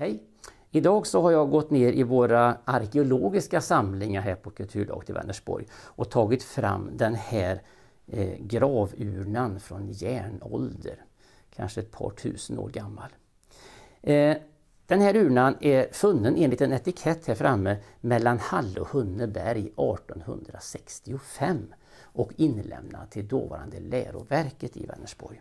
Hej! Idag så har jag gått ner i våra arkeologiska samlingar här på Kulturlag i Vänersborg och tagit fram den här eh, gravurnan från järnålder. Kanske ett par tusen år gammal. Eh, den här urnan är funnen enligt en etikett här framme mellan Halle och Hunneberg 1865 och inlämnad till dåvarande läroverket i Vänersborg.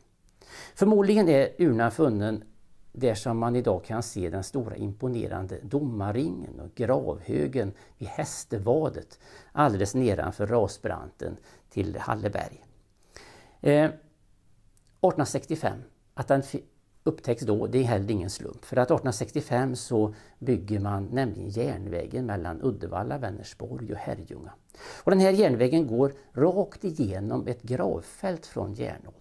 Förmodligen är urnan funnen där som man idag kan se den stora imponerande domarringen och gravhögen vid Hästevadet alldeles nedanför rasbranten till Halleberg. Eh, 1865, att den upptäcks då, det är heller ingen slump. För att 1865 så bygger man nämligen järnvägen mellan Uddevalla, Vänersborg och Herrljunga. Och den här järnvägen går rakt igenom ett gravfält från järnåldern.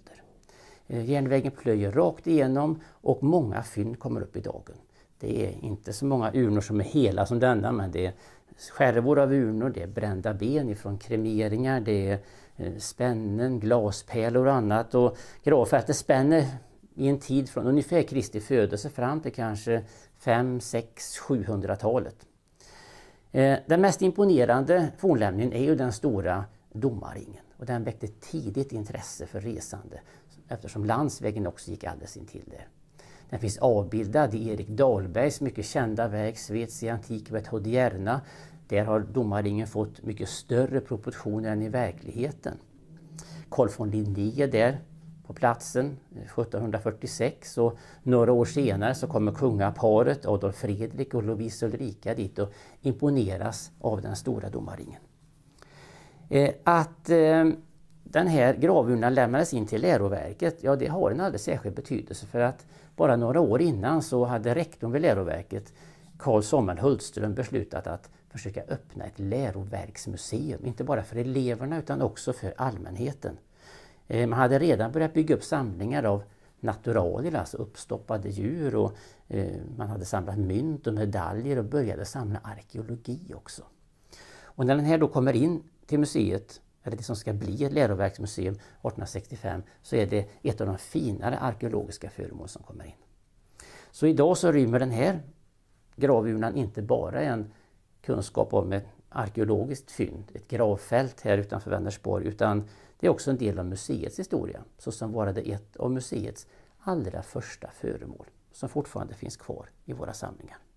Järnvägen eh, plöjer rakt igenom och många fynd kommer upp i dagen. Det är inte så många urnor som är hela som denna, men det är skärvor av urnor, det är brända ben ifrån kremeringar, det är eh, spännen, glaspärlor och annat. Och gravfältet spänner i en tid från ungefär Kristi födelse fram till kanske 5, 6, 700-talet. Den mest imponerande fornlämningen är ju den stora domarringen och den väckte tidigt intresse för resande eftersom landsvägen också gick alldeles intill det. Den finns avbildad i Erik Dahlbergs mycket kända väg Svets i antikvet Hodierna. Där har domarringen fått mycket större proportioner än i verkligheten. Carl von Linné är där på platsen 1746 eh, och några år senare så kommer kungaparet Adolf Fredrik och Lovisa Ulrika dit och imponeras av den stora domarringen. Eh, att eh, den här gravurnan lämnades in till läroverket, ja det har en alldeles särskild betydelse för att bara några år innan så hade rektorn vid läroverket, Karl Sommel Hultström, beslutat att försöka öppna ett läroverksmuseum, inte bara för eleverna utan också för allmänheten. Eh, man hade redan börjat bygga upp samlingar av naturalier, alltså uppstoppade djur och man hade samlat mynt och medaljer och började samla arkeologi också. Och när den här då kommer in till museet, eller det som ska bli ett läroverksmuseum 1865, så är det ett av de finare arkeologiska föremål som kommer in. Så idag så rymmer den här gravurnan inte bara en kunskap om ett arkeologiskt fynd, ett gravfält här utanför Vänersborg, utan det är också en del av museets historia, såsom var ett av museets allra första föremål som fortfarande finns kvar i våra samlingar.